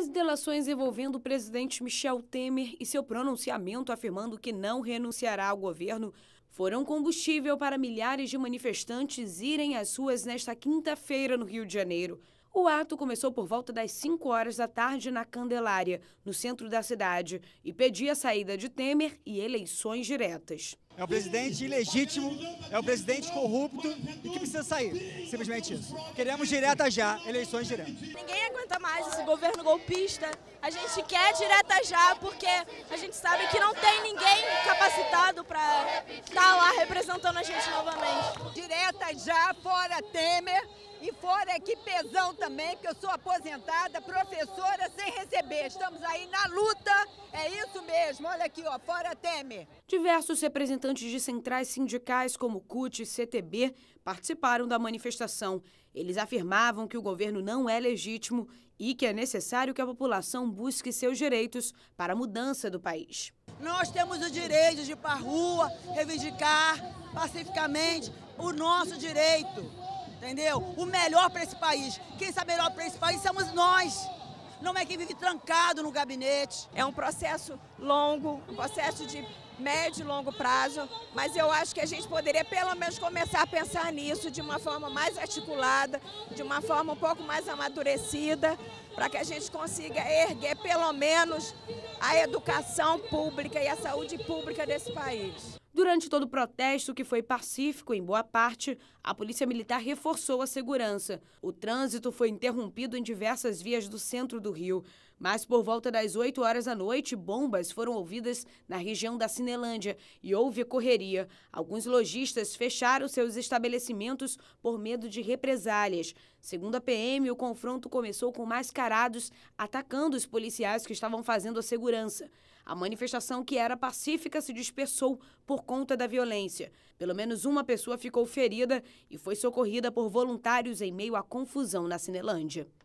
As delações envolvendo o presidente Michel Temer e seu pronunciamento afirmando que não renunciará ao governo foram combustível para milhares de manifestantes irem às ruas nesta quinta-feira no Rio de Janeiro. O ato começou por volta das 5 horas da tarde na Candelária, no centro da cidade, e pedia a saída de Temer e eleições diretas. É o presidente ilegítimo, é o presidente corrupto e que precisa sair. Simplesmente isso. Queremos direta já, eleições diretas. Ninguém aguenta mais esse governo golpista. A gente quer direta já porque a gente sabe que não tem ninguém capacitado para estar tá lá representando a gente novamente. Direta já, fora Temer e fora que pesão também, porque eu sou aposentada, professora sem receber. Estamos aí na luta, é isso mesmo. Olha aqui, ó, fora Temer. Diversos representantes de centrais sindicais como CUT e CTB participaram da manifestação. Eles afirmavam que o governo não é legítimo e que é necessário que a população busque seus direitos para a mudança do país. Nós temos o direito de ir para a rua, reivindicar pacificamente o nosso direito entendeu? O melhor para esse país. Quem sabe melhor para esse país somos nós. Não é quem vive trancado no gabinete. É um processo longo, um processo de médio e longo prazo, mas eu acho que a gente poderia pelo menos começar a pensar nisso de uma forma mais articulada, de uma forma um pouco mais amadurecida, para que a gente consiga erguer pelo menos a educação pública e a saúde pública desse país. Durante todo o protesto, que foi pacífico em boa parte, a Polícia Militar reforçou a segurança. O trânsito foi interrompido em diversas vias do centro do Rio, mas por volta das 8 horas da noite, bombas foram ouvidas na região da Cinelândia e houve correria. Alguns lojistas fecharam seus estabelecimentos por medo de represálias. Segundo a PM, o confronto começou com mascarados atacando os policiais que estavam fazendo a segurança. A manifestação, que era pacífica, se dispersou por conta da violência. Pelo menos uma pessoa ficou ferida e foi socorrida por voluntários em meio à confusão na Cinelândia.